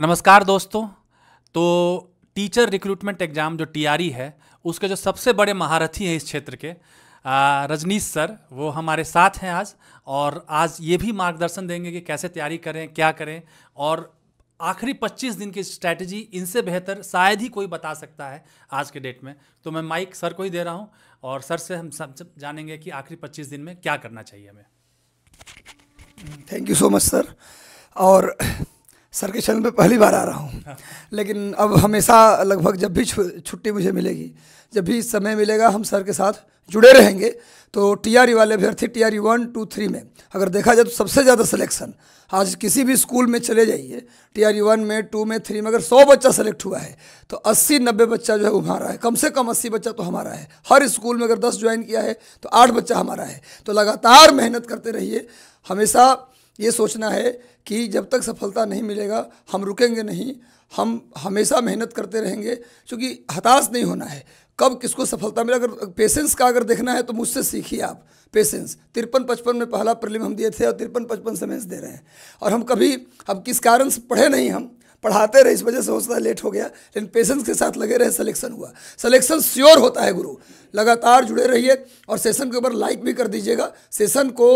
नमस्कार दोस्तों तो टीचर रिक्रूटमेंट एग्ज़ाम जो टीआरई e है उसके जो सबसे बड़े महारथी हैं इस क्षेत्र के रजनीश सर वो हमारे साथ हैं आज और आज ये भी मार्गदर्शन देंगे कि कैसे तैयारी करें क्या करें और आखिरी 25 दिन की स्ट्रैटेजी इनसे बेहतर शायद ही कोई बता सकता है आज के डेट में तो मैं माइक सर को ही दे रहा हूँ और सर से हम सब जानेंगे कि आखिरी 25 दिन में क्या करना चाहिए हमें thank you so much sir और सर के चैनल पे पहली बार आ रहा हूँ हाँ। लेकिन अब हमेशा लगभग जब भी छुट्टी मुझे मिलेगी जब भी समय मिलेगा हम सर के साथ जुड़े रहेंगे तो टीआरयू वाले अभ्यर्थी आर वन टू थ्री में अगर देखा जाए तो सबसे ज़्यादा सिलेक्शन आज किसी भी स्कूल में चले जाइए आर वन में टू में थ्री में अगर सौ बच्चा सेलेक्ट हुआ है तो अस्सी नब्बे बच्चा जो है हमारा है कम से कम अस्सी बच्चा तो हमारा है हर स्कूल में अगर दस ज्वाइन किया है तो आठ बच्चा हमारा है तो लगातार मेहनत करते रहिए हमेशा ये सोचना है कि जब तक सफलता नहीं मिलेगा हम रुकेंगे नहीं हम हमेशा मेहनत करते रहेंगे क्योंकि हताश नहीं होना है कब किसको सफलता मिला अगर पेशेंस का अगर देखना है तो मुझसे सीखिए आप पेशेंस तिरपन पचपन में पहला प्रलिम हम दिए थे और तिरपन पचपन से दे रहे हैं और हम कभी अब किस कारण से पढ़े नहीं हम पढ़ाते रहे इस वजह से हो हौसला लेट हो गया लेकिन पेशेंस के साथ लगे रहे सिलेक्शन हुआ सिलेक्शन श्योर होता है गुरु लगातार जुड़े रहिए और सेशन के ऊपर लाइक भी कर दीजिएगा सेशन को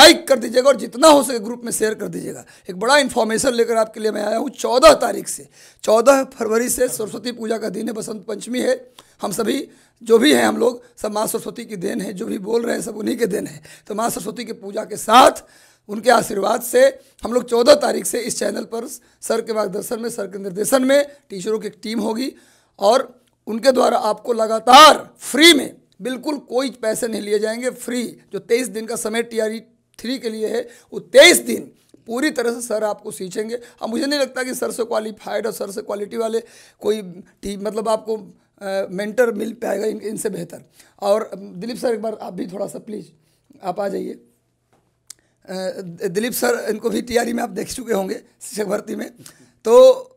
लाइक कर दीजिएगा और जितना हो सके ग्रुप में शेयर कर दीजिएगा एक बड़ा इन्फॉर्मेशन लेकर आपके लिए मैं आया हूँ चौदह तारीख से चौदह फरवरी से सरस्वती पूजा का दिन है बसंत पंचमी है हम सभी जो भी हैं हम लोग सब माँ सरस्वती की देन है जो भी बोल रहे हैं सब उन्हीं के देन है तो माँ सरस्वती की पूजा के साथ उनके आशीर्वाद से हम लोग चौदह तारीख से इस चैनल पर सर के मार्गदर्शन में सर के निर्देशन में टीचरों की एक टीम होगी और उनके द्वारा आपको लगातार फ्री में बिल्कुल कोई पैसे नहीं लिए जाएंगे फ्री जो तेईस दिन का समय टी आर थ्री के लिए है वो तेईस दिन पूरी तरह से सर आपको सींचेंगे अब मुझे नहीं लगता कि सर से क्वालिफाइड और सर से क्वालिटी वाले कोई टी मतलब आपको मेंटर मिल पाएगा इन इनसे बेहतर और दिलीप सर एक बार आप भी थोड़ा सा प्लीज़ आप आ जाइए दिलीप सर इनको भी टीआरई में आप देख चुके होंगे शिक्षक भर्ती में तो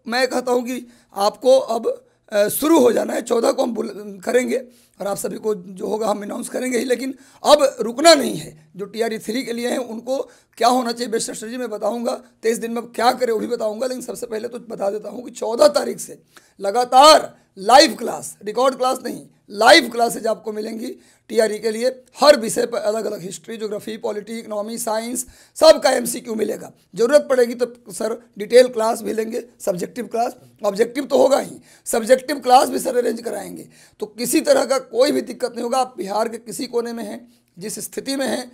मैं कहता हूँ कि आपको अब शुरू हो जाना है चौदह को हम करेंगे और आप सभी को जो होगा हम अनाउंस करेंगे ही लेकिन अब रुकना नहीं है जो टी आर थ्री के लिए हैं उनको क्या होना चाहिए बेस्ट स्ट्रेटी मैं बताऊंगा तेईस दिन में क्या करें वो भी बताऊंगा लेकिन सबसे पहले तो बता देता हूँ कि चौदह तारीख से लगातार लाइव क्लास रिकॉर्ड क्लास नहीं लाइव क्लासेज आपको मिलेंगी टीआरई e के लिए हर विषय पर अलग अलग history geography polity economy science सब का एमसीक्यू मिलेगा ज़रूरत पड़ेगी तो सर डिटेल क्लास भी लेंगे सब्जेक्टिव क्लास ऑब्जेक्टिव तो होगा ही सब्जेक्टिव क्लास भी सर अरेंज कराएंगे तो किसी तरह का कोई भी दिक्कत नहीं होगा आप बिहार के किसी कोने में हैं जिस स्थिति में हैं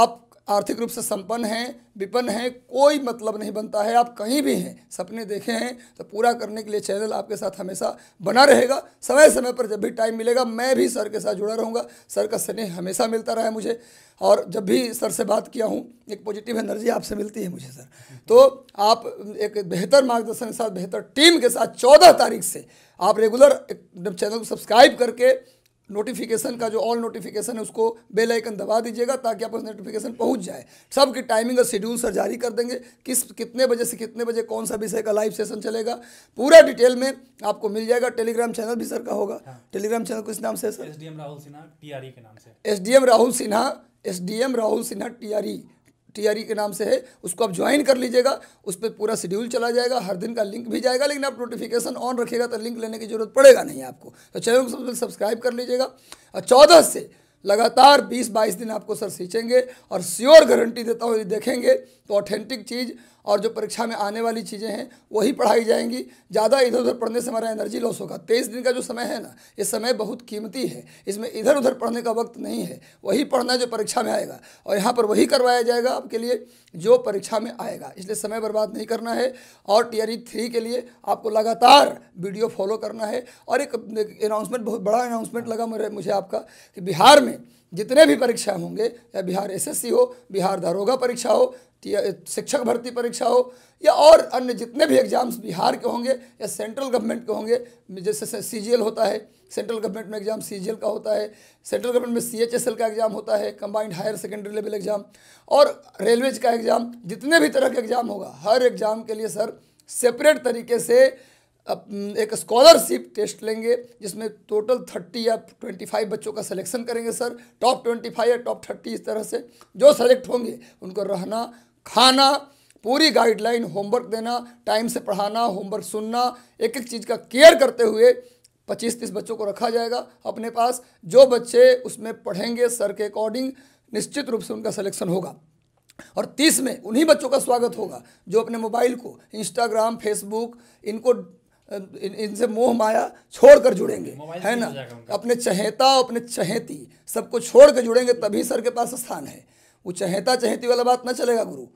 आप आर्थिक रूप से संपन्न हैं विपन्न हैं कोई मतलब नहीं बनता है आप कहीं भी हैं सपने देखे हैं तो पूरा करने के लिए चैनल आपके साथ हमेशा बना रहेगा समय समय पर जब भी टाइम मिलेगा मैं भी सर के साथ जुड़ा रहूँगा सर का स्नेह हमेशा मिलता रहा है मुझे और जब भी सर से बात किया हूँ एक पॉजिटिव एनर्जी आपसे मिलती है मुझे सर तो आप एक बेहतर मार्गदर्शन के साथ बेहतर टीम के साथ चौदह तारीख से आप रेगुलर चैनल को सब्सक्राइब करके नोटिफिकेशन का जो ऑल नोटिफिकेशन है उसको बेल आइकन दबा दीजिएगा ताकि आपको नोटिफिकेशन पहुंच जाए सब की टाइमिंग और शेड्यूल सर जारी कर देंगे किस कितने बजे से कितने बजे कौन सा विषय का लाइव सेशन चलेगा पूरा डिटेल में आपको मिल जाएगा टेलीग्राम चैनल भी सर का होगा हाँ। टेलीग्राम चैनल किस नाम से sir S Rahul Sinha T के नाम से S Rahul Sinha S Rahul Sinha T TRE के नाम से है उसको आप ज्वाइन कर लीजिएगा उस पर पूरा शेड्यूल चला जाएगा हर दिन का लिंक भी जाएगा लेकिन आप नोटिफिकेशन ऑन रखेगा तो लिंक लेने की जरूरत पड़ेगा नहीं आपको तो चैनल को सबसे सब्सक्राइब कर लीजिएगा और चौदह से लगातार 20-22 दिन आपको सर सींचेंगे और श्योर गारंटी देता हूँ यदि देखेंगे तो ऑथेंटिक चीज़ और जो परीक्षा में आने वाली चीज़ें हैं वही पढ़ाई जाएंगी ज़्यादा इधर उधर पढ़ने से हमारा एनर्जी लॉस होगा तेईस दिन का जो समय है ना ये समय बहुत कीमती है इसमें इधर उधर पढ़ने का वक्त नहीं है वही पढ़ना जो परीक्षा में आएगा और यहाँ पर वही करवाया जाएगा आपके लिए जो परीक्षा में आएगा इसलिए समय बर्बाद नहीं करना है और टीयरी थ्री के लिए आपको लगातार वीडियो फॉलो करना है और एक अनाउंसमेंट बहुत बड़ा अनाउंसमेंट लगा मुझे आपका कि बिहार में में जितने भी परीक्षा होंगे या बिहार एसएससी हो बिहार दारोगा परीक्षा हो शिक्षक भर्ती परीक्षा हो या और अन्य जितने भी एग्ज़ाम्स बिहार के होंगे या सेंट्रल गवर्नमेंट के होंगे जैसे सी होता है सेंट्रल गवर्नमेंट में एग्ज़ाम सी का होता है सेंट्रल गवर्नमेंट में सी का एग्ज़ाम होता है combined higher secondary level exam और रेलवेज का एग्ज़ाम जितने भी तरह के एग्ज़ाम होगा हर एग्ज़ाम के लिए सर सेपरेट तरीके से एक स्कॉलरशिप टेस्ट लेंगे जिसमें टोटल थर्टी या ट्वेंटी फाइव बच्चों का सिलेक्शन करेंगे सर टॉप ट्वेंटी फाइव या टॉप थर्टी इस तरह से जो सेलेक्ट होंगे उनको रहना खाना पूरी गाइडलाइन होमवर्क देना टाइम से पढ़ाना होमवर्क सुनना एक एक चीज़ का केयर करते हुए पच्चीस तीस बच्चों को रखा जाएगा अपने पास जो बच्चे उसमें पढ़ेंगे सर के अकॉर्डिंग निश्चित रूप से उनका सिलेक्शन होगा और तीस में उन्हीं बच्चों का स्वागत होगा जो अपने मोबाइल को इंस्टाग्राम फेसबुक इनको इन इनसे मोह माया छोड़ कर जुड़ेंगे है ना अपने चहेता अपने चहेती सबको छोड़ कर जुड़ेंगे तभी सर के पास स्थान है वो चहेता चहेती वाला बात ना चलेगा गुरु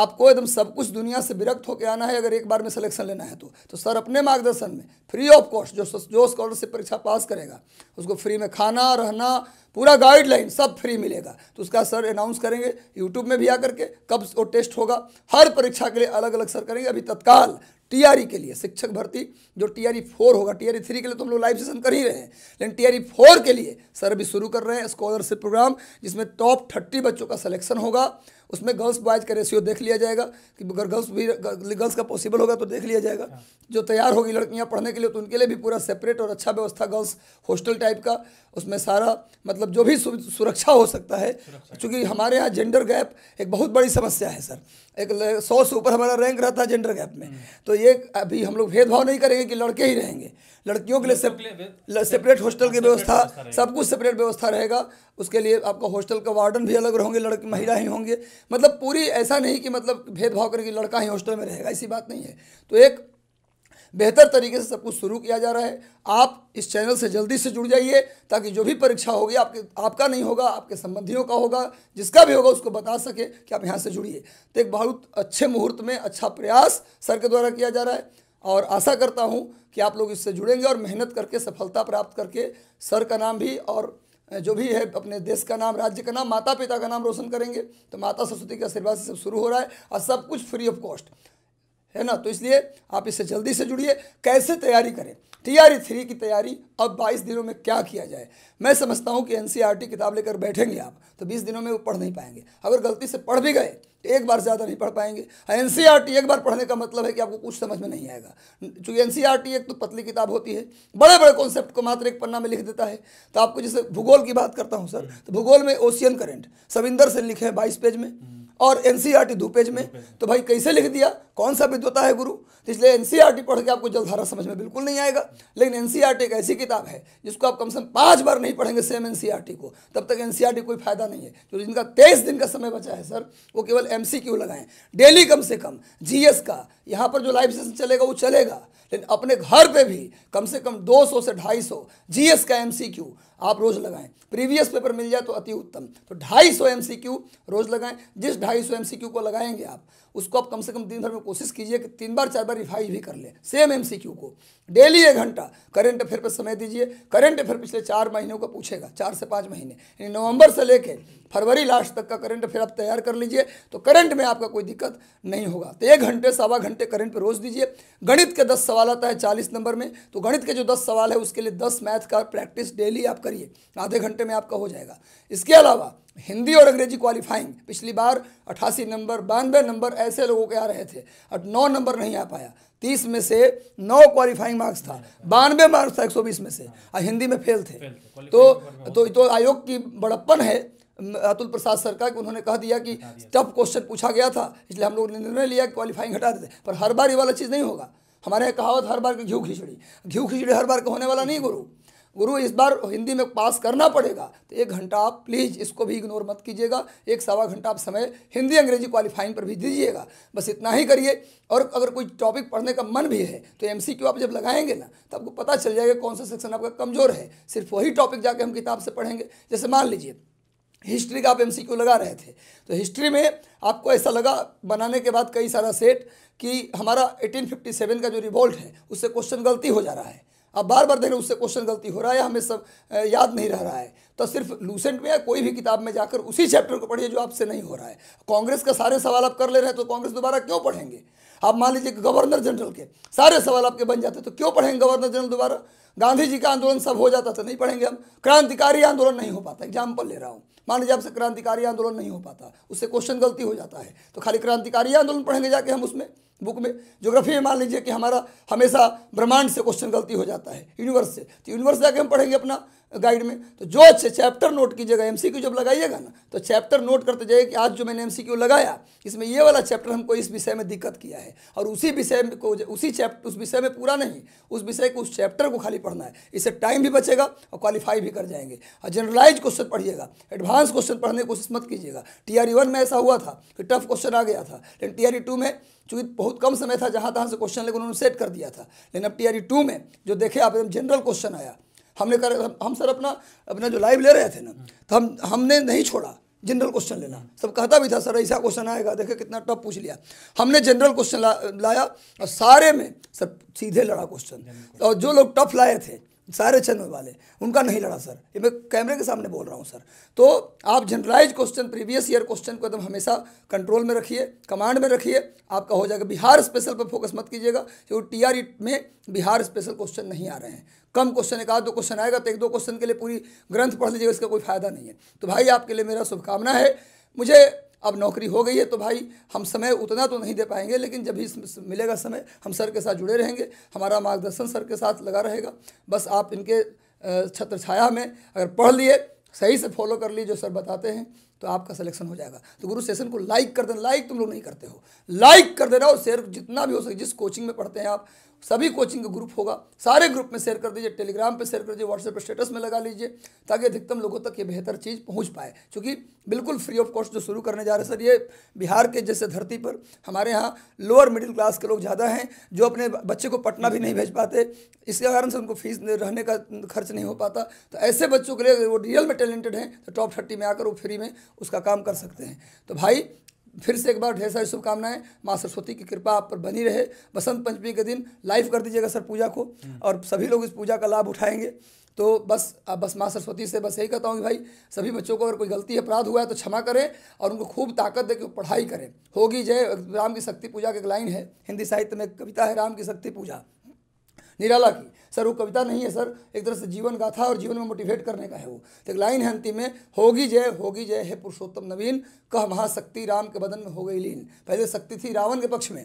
आपको एकदम सब कुछ दुनिया से विरक्त होकर आना है अगर एक बार में सिलेक्शन लेना है तो तो सर अपने मार्गदर्शन में फ्री ऑफ कॉस्ट जो जो स्कॉलरशिप परीक्षा पास करेगा उसको फ्री में खाना रहना पूरा गाइडलाइन सब फ्री मिलेगा तो उसका सर अनाउंस करेंगे यूट्यूब में भी आकर के कब वो टेस्ट होगा हर परीक्षा के लिए अलग अलग सर करेंगे अभी तत्काल टीआरई के लिए शिक्षक भर्ती जो टीआरई फोर होगा टीआरई थ्री के लिए तो हम लोग लाइव सेशन कर ही रहे हैं लेकिन टीआरई फोर के लिए सर भी शुरू कर रहे हैं स्कॉलरशिप प्रोग्राम जिसमें टॉप थर्टी बच्चों का सिलेक्शन होगा उसमें गर्ल्स बॉयज़ का रेशियो देख लिया जाएगा कि अगर गर्ल्स भी गर्ल्स का पॉसिबल होगा तो देख लिया जाएगा हाँ। जो तैयार होगी लड़कियाँ पढ़ने के लिए तो उनके लिए भी पूरा सेपरेट और अच्छा व्यवस्था गर्ल्स हॉस्टल टाइप का उसमें सारा मतलब जो भी सुरक्षा हो सकता है चूँकि हमारे यहाँ जेंडर गैप एक बहुत बड़ी समस्या है सर एक सौ से ऊपर हमारा रैंक रहता है जेंडर गैप में हम्म। तो ये अभी हम लोग भेदभाव नहीं करेंगे कि लड़के ही रहेंगे लड़कियों के लिए सेपरेट, सेपरेट हॉस्टल की व्यवस्था सब कुछ सेपरेट व्यवस्था रहेगा उसके लिए आपका हॉस्टल का वार्डन भी अलग रहेंगे लड़की महिला ही होंगे मतलब पूरी ऐसा नहीं कि मतलब भेदभाव करके लड़का ही हॉस्टल में रहेगा ऐसी बात नहीं है तो एक बेहतर तरीके से सब कुछ शुरू किया जा रहा है आप इस चैनल से जल्दी से जुड़ जाइए ताकि जो भी परीक्षा होगी आपके आपका नहीं होगा आपके संबंधियों का होगा जिसका भी होगा उसको बता सके कि आप यहाँ से जुड़िए तो एक बहुत अच्छे मुहूर्त में अच्छा प्रयास सर के द्वारा किया जा रहा है और आशा करता हूँ कि आप लोग इससे जुड़ेंगे और मेहनत करके सफलता प्राप्त करके सर का नाम भी और जो भी है अपने देश का नाम राज्य का नाम माता पिता का नाम रोशन करेंगे तो माता सरस्वती के आशीर्वाद से सब शुरू हो रहा है और सब कुछ फ्री ऑफ कॉस्ट है ना तो इसलिए आप इससे जल्दी से जुड़िए कैसे तैयारी करें तैयारी थ्री की तैयारी अब 22 दिनों में क्या किया जाए मैं समझता हूँ कि एन e किताब लेकर बैठेंगे आप तो 20 दिनों में वो पढ़ नहीं पाएंगे अगर गलती से पढ़ भी गए तो एक बार ज़्यादा नहीं पढ़ पाएंगे एन हाँ, e एक बार पढ़ने का मतलब है कि आपको कुछ समझ में नहीं आएगा चूँकि एन e एक तो पतली किताब होती है बड़े बड़े कॉन्सेप्ट को मात्र एक पन्ना में लिख देता है तो आपको जैसे भूगोल की बात करता हूँ सर तो भूगोल में ओशियन करेंट सविंदर से लिखे हैं बाईस पेज में और एन e दो पेज में तो भाई कैसे लिख दिया कौन सा विद्वता है गुरु तो इसलिए एन e पढ़ के आपको जलधारा समझ में बिल्कुल नहीं आएगा लेकिन एन e एक ऐसी किताब है जिसको आप कम से कम पाँच बार नहीं पढ़ेंगे सेम एन को तब तक एन कोई फायदा नहीं है जो जिनका तेईस दिन का समय बचा है सर वो केवल एम लगाएं डेली कम से कम जी का यहाँ पर जो लाइव सेशन चलेगा वो चलेगा लेकिन अपने घर पर भी कम से कम सौ से जी एस का क्यू आप रोज लगाएं प्रीवियस पेपर मिल जाए तो अति उत्तम तो ढाई सौ एम रोज लगाएं जिस ढाई सौ एम को लगाएंगे आप उसको आप कम से कम दिन भर में कोशिश कीजिए कि तीन बार चार बार रिवाइज भी कर लें सेम एम को डेली एक घंटा करेंट अफेयर पर समय दीजिए करेंट अफेयर पिछले चार महीनों का पूछेगा चार से पाँच महीने यानी नवंबर से लेकर फरवरी लास्ट तक का करंट अफेयर आप तैयार कर लीजिए तो करंट में आपका कोई दिक्कत नहीं होगा तो एक घंटे सवा घंटे करंट पर रोज दीजिए गणित के दस सवाल आता है चालीस नंबर में तो गणित के जो दस सवाल है उसके लिए दस मैथ का प्रैक्टिस डेली आप करिए आधे घंटे में आपका हो जाएगा इसके अलावा हिंदी और अंग्रेजी क्वालिफाइंग पिछली बार अठासी नंबर बानवे नंबर ऐसे लोगों के आ रहे थे और नौ नंबर नहीं आ पाया तीस में से नौ क्वालिफाइंग मार्क्स था बानवे मार्क्स था एक सौ बीस में से और हिंदी में फेल थे तो तो, तो आयोग की बड़प्पन है अतुल प्रसाद सरकार कि उन्होंने कह दिया कि टफ क्वेश्चन पूछा गया था इसलिए हम लोग ने निर्णय लिया कि क्वालिफाइंग हटा देते पर हर बार ये वाला चीज़ नहीं होगा हमारे यहाँ कहावत हर बार घ्यू खिचड़ी घ्यू खिचड़ी हर बार का होने वाला नहीं गुरु गुरु इस बार हिंदी में पास करना पड़ेगा तो एक घंटा आप प्लीज़ इसको भी इग्नोर मत कीजिएगा एक सवा घंटा आप समय हिंदी अंग्रेजी क्वालिफाइंग पर भी दीजिएगा बस इतना ही करिए और अगर कोई टॉपिक पढ़ने का मन भी है तो एम आप जब लगाएंगे ना तो आपको पता चल जाएगा कौन सा सेक्शन आपका कमज़ोर है सिर्फ वही टॉपिक जाके हम किताब से पढ़ेंगे जैसे मान लीजिए हिस्ट्री का आप एम लगा रहे थे तो हिस्ट्री में आपको ऐसा लगा बनाने के बाद कई सारा सेट कि हमारा 1857 का जो रिवोल्ट है उससे क्वेश्चन गलती हो जा रहा है अब बार बार देखें रहे उससे क्वेश्चन गलती हो रहा है हमें सब याद नहीं रह रहा है तो सिर्फ लूसेंट में या कोई भी किताब में जाकर उसी चैप्टर को पढ़िए जो आपसे नहीं हो रहा है कांग्रेस का सारे सवाल आप कर ले रहे हैं तो कांग्रेस दोबारा क्यों पढ़ेंगे आप मान लीजिए कि गवर्नर जनरल के सारे सवाल आपके बन जाते तो क्यों पढ़ेंगे गवर्नर जनरल दोबारा गांधी जी का आंदोलन सब हो जाता था नहीं पढ़ेंगे हम क्रांतिकारी आंदोलन नहीं हो पाता एग्जाम्पल ले रहा हूँ मान लीजिए आपसे क्रांतिकारी आंदोलन नहीं हो पाता उससे क्वेश्चन गलती हो जाता है तो खाली क्रांतिकारी आंदोलन पढ़ेंगे जाके हम उसमें बुक में ज्योग्राफी में मान लीजिए कि हमारा हमेशा ब्रह्मांड से क्वेश्चन गलती हो जाता है यूनिवर्स से तो यूनिवर्स जाके हम पढ़ेंगे अपना गाइड में तो जो अच्छे चैप्टर नोट कीजिएगा एमसीक्यू जब लगाइएगा ना तो चैप्टर नोट करते जाइए कि आज जो मैंने एमसीक्यू लगाया इसमें ये वाला चैप्टर हमको इस विषय में दिक्कत किया है और उसी विषय को उसी चैप्टर उस विषय में पूरा नहीं उस विषय को उस चैप्टर को खाली पढ़ना है इससे टाइम भी बचेगा और क्वालिफाई भी कर जाएंगे और जनरलाइज क्वेश्चन पढ़िएगा एडवांस क्वेश्चन पढ़ने की कोशिश मत कीजिएगा टी वन में ऐसा हुआ था कि टफ क्वेश्चन आ गया था लेकिन टी टू में चूँकि बहुत कम समय था जहाँ तहाँ से क्वेश्चन लेकिन उन्होंने सेट कर दिया था लेकिन अब टी टू में जो देखे आप एकदम जनरल क्वेश्चन आया हमने कर हम सर अपना अपना जो लाइव ले रहे थे ना तो हम हमने नहीं छोड़ा जनरल क्वेश्चन लेना सब कहता भी था सर ऐसा क्वेश्चन आएगा देखे कितना टफ पूछ लिया हमने जनरल क्वेश्चन ला, लाया और सारे में सर सीधे लड़ा क्वेश्चन और जो लोग टफ लाए थे सारे चैनल वाले उनका नहीं लड़ा सर ये मैं कैमरे के सामने बोल रहा हूँ सर तो आप generalise question previous year question को एकदम हमेशा कंट्रोल में रखिए कमांड में रखिए आपका हो जाएगा बिहार स्पेशल पर फोकस मत कीजिएगा क्योंकि टी आर e में बिहार स्पेशल क्वेश्चन नहीं आ रहे हैं कम क्वेश्चन एक आध दो क्वेश्चन आएगा तो एक दो क्वेश्चन के लिए पूरी ग्रंथ पढ़ लीजिएगा इसका कोई फायदा नहीं है तो भाई आपके लिए मेरा शुभकामना है मुझे अब नौकरी हो गई है तो भाई हम समय उतना तो नहीं दे पाएंगे लेकिन जब भी मिलेगा समय हम सर के साथ जुड़े रहेंगे हमारा मार्गदर्शन सर के साथ लगा रहेगा बस आप इनके छत्र छाया में अगर पढ़ लिए सही से फॉलो कर लिए जो सर बताते हैं तो आपका सिलेक्शन हो जाएगा तो गुरु सेशन को लाइक कर देना लाइक तुम लोग नहीं करते हो लाइक कर देना और शेयर जितना भी हो सके जिस कोचिंग में पढ़ते हैं आप सभी कोचिंग का ग्रुप होगा सारे ग्रुप में शेयर कर दीजिए टेलीग्राम पे शेयर कर दीजिए व्हाट्सएप पर स्टेटस में लगा लीजिए ताकि अधिकतम लोगों तक ये बेहतर चीज़ पहुंच पाए क्योंकि बिल्कुल फ्री ऑफ कॉस्ट जो शुरू करने जा रहे हैं सर ये बिहार के जैसे धरती पर हमारे यहाँ लोअर मिडिल क्लास के लोग ज़्यादा हैं जो अपने बच्चे को पटना भी नहीं भेज पाते इसके कारण से उनको फीस रहने का खर्च नहीं हो पाता तो ऐसे बच्चों के लिए वो रियल में टैलेंटेड हैं तो टॉप थर्टी में आकर वो फ्री में उसका काम कर सकते हैं तो भाई फिर से एक बार ढेर सारी शुभकामनाएं माँ सरस्वती की कृपा आप पर बनी रहे बसंत पंचमी के दिन लाइव कर दीजिएगा सर पूजा को और सभी लोग इस पूजा का लाभ उठाएंगे तो बस बस माँ सरस्वती से बस यही कहता हूँ कि भाई सभी बच्चों को अगर कोई गलती अपराध हुआ है तो क्षमा करें और उनको खूब ताकत दे कि वो पढ़ाई करें होगी जय राम की शक्ति पूजा की एक लाइन है हिंदी साहित्य में कविता है राम की शक्ति पूजा निराला की सर वो कविता नहीं है सर एक तरह से जीवन गाथा और जीवन में मोटिवेट करने का है वो तो एक लाइन है अंतिम में होगी जय होगी जय है पुरुषोत्तम नवीन कह महाशक्ति राम के बदन में हो गई लीन पहले शक्ति थी रावण के पक्ष में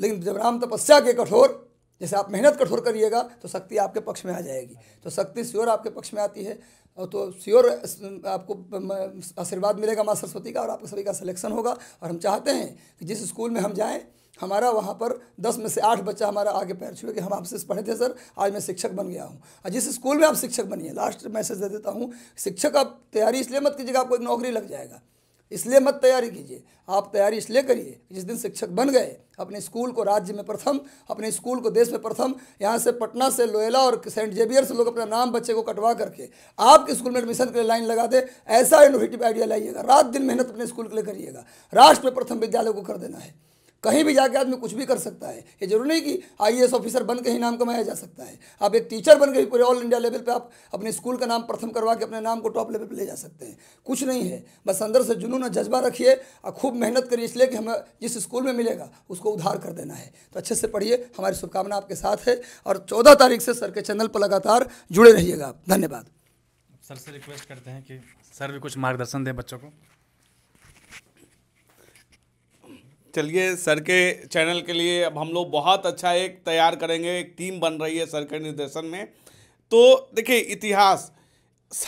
लेकिन जब राम तपस्या के कठोर जैसे आप मेहनत कठोर करिएगा तो शक्ति आपके पक्ष में आ जाएगी तो शक्ति श्योर आपके पक्ष में आती है और तो श्योर आपको आशीर्वाद मिलेगा माँ सरस्वती का और आपके सभी का सिलेक्शन होगा और हम चाहते हैं कि जिस स्कूल में हम जाएँ हमारा वहाँ पर दस में से आठ बच्चा हमारा आगे पैर छुए कि हम आपसे पढ़े थे सर आज मैं शिक्षक बन गया हूँ और जिस स्कूल में आप शिक्षक बनिए लास्ट मैसेज दे देता हूँ शिक्षक आप तैयारी इसलिए मत कीजिएगा आपको एक नौकरी लग जाएगा इसलिए मत तैयारी कीजिए आप तैयारी इसलिए करिए जिस दिन शिक्षक बन गए अपने स्कूल को राज्य में प्रथम अपने स्कूल को देश में प्रथम यहाँ से पटना से लोयला और सेंट जेवियर से लोग अपना नाम बच्चे को कटवा करके आपके स्कूल में एडमिशन के लिए लाइन लगा दे ऐसा इनोवेटिव आइडिया लाइएगा रात दिन मेहनत अपने स्कूल के लिए करिएगा राष्ट्र में प्रथम विद्यालय को कर देना है कहीं भी जाके आदमी कुछ भी कर सकता है ये जरूरी नहीं कि आई ऑफिसर बन के ही नाम कमाया जा सकता है आप एक टीचर बन के पूरे ऑल इंडिया लेवल पर आप अपने स्कूल का नाम प्रथम करवा के अपने नाम को टॉप लेवल पर ले जा सकते हैं कुछ नहीं है बस अंदर से जुनून और जज्बा रखिए और खूब मेहनत करिए इसलिए कि हमें जिस स्कूल में मिलेगा उसको उधार कर देना है तो अच्छे से पढ़िए हमारी शुभकामना आपके साथ है और चौदह तारीख से सर के चैनल पर लगातार जुड़े रहिएगा आप धन्यवाद सर से रिक्वेस्ट करते हैं कि सर भी कुछ मार्गदर्शन दें बच्चों को चलिए सर के चैनल के लिए अब हम लोग बहुत अच्छा एक तैयार करेंगे एक टीम बन रही है सर के निर्देशन में तो देखिए इतिहास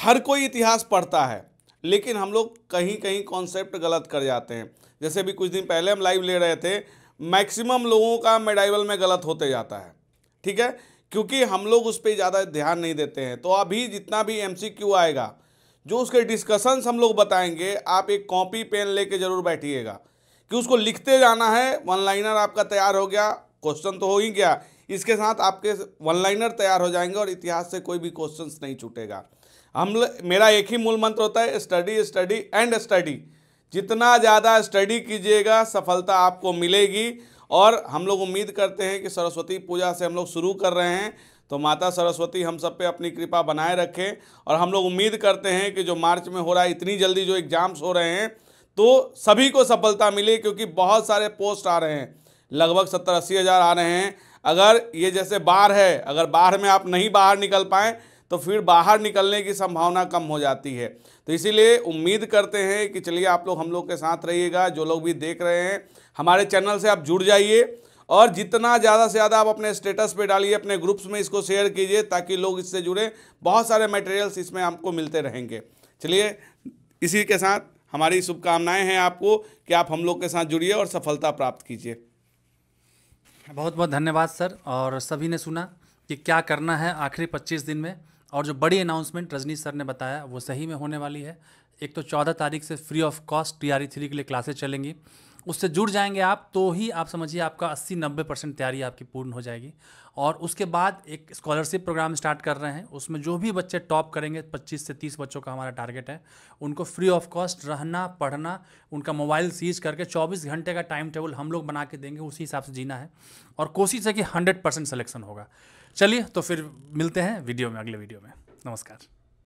हर कोई इतिहास पढ़ता है लेकिन हम लोग कहीं कहीं कॉन्सेप्ट गलत कर जाते हैं जैसे भी कुछ दिन पहले हम लाइव ले रहे थे मैक्सिमम लोगों का मेडाइवल में गलत होते जाता है ठीक है क्योंकि हम लोग उस पर ज़्यादा ध्यान नहीं देते हैं तो अभी जितना भी एम आएगा जो उसके डिस्कशंस हम लोग बताएंगे आप एक कॉपी पेन लेके ज़रूर बैठिएगा कि उसको लिखते जाना है वन लाइनर आपका तैयार हो गया क्वेश्चन तो हो ही गया इसके साथ आपके वन लाइनर तैयार हो जाएंगे और इतिहास से कोई भी क्वेश्चंस नहीं छूटेगा हम मेरा एक ही मूल मंत्र होता है स्टडी स्टडी एंड स्टडी जितना ज़्यादा स्टडी कीजिएगा सफलता आपको मिलेगी और हम लोग उम्मीद करते हैं कि सरस्वती पूजा से हम लोग शुरू कर रहे हैं तो माता सरस्वती हम सब पे अपनी कृपा बनाए रखें और हम लोग उम्मीद करते हैं कि जो मार्च में हो रहा है इतनी जल्दी जो एग्ज़ाम्स हो रहे हैं तो सभी को सफलता मिले क्योंकि बहुत सारे पोस्ट आ रहे हैं लगभग सत्तर अस्सी हज़ार आ रहे हैं अगर ये जैसे बाहर है अगर बाहर में आप नहीं बाहर निकल पाएँ तो फिर बाहर निकलने की संभावना कम हो जाती है तो इसीलिए उम्मीद करते हैं कि चलिए आप लोग हम लोग के साथ रहिएगा जो लोग भी देख रहे हैं हमारे चैनल से आप जुड़ जाइए और जितना ज़्यादा से ज़्यादा आप अपने स्टेटस पे डालिए अपने ग्रुप्स में इसको शेयर कीजिए ताकि लोग इससे जुड़े बहुत सारे मटेरियल्स इसमें आपको मिलते रहेंगे चलिए इसी के साथ हमारी शुभकामनाएं हैं आपको कि आप हम लोग के साथ जुड़िए और सफलता प्राप्त कीजिए बहुत बहुत धन्यवाद सर और सभी ने सुना कि क्या करना है आखिरी पच्चीस दिन में और जो बड़ी अनाउंसमेंट रजनी सर ने बताया वो सही में होने वाली है एक तो चौदह तारीख से free of cost T R three के लिए क्लासेज चलेंगी उससे जुड़ जाएंगे आप तो ही आप समझिए आपका 80-90 परसेंट तैयारी आपकी पूर्ण हो जाएगी और उसके बाद एक स्कॉलरशिप प्रोग्राम स्टार्ट कर रहे हैं उसमें जो भी बच्चे टॉप करेंगे 25 से 30 बच्चों का हमारा टारगेट है उनको फ्री ऑफ कॉस्ट रहना पढ़ना उनका मोबाइल सीज करके 24 घंटे का टाइम टेबल हम लोग बना के देंगे उसी हिसाब से जीना है और कोशिश है कि हंड्रेड परसेंट होगा चलिए तो फिर मिलते हैं वीडियो में अगले वीडियो में नमस्कार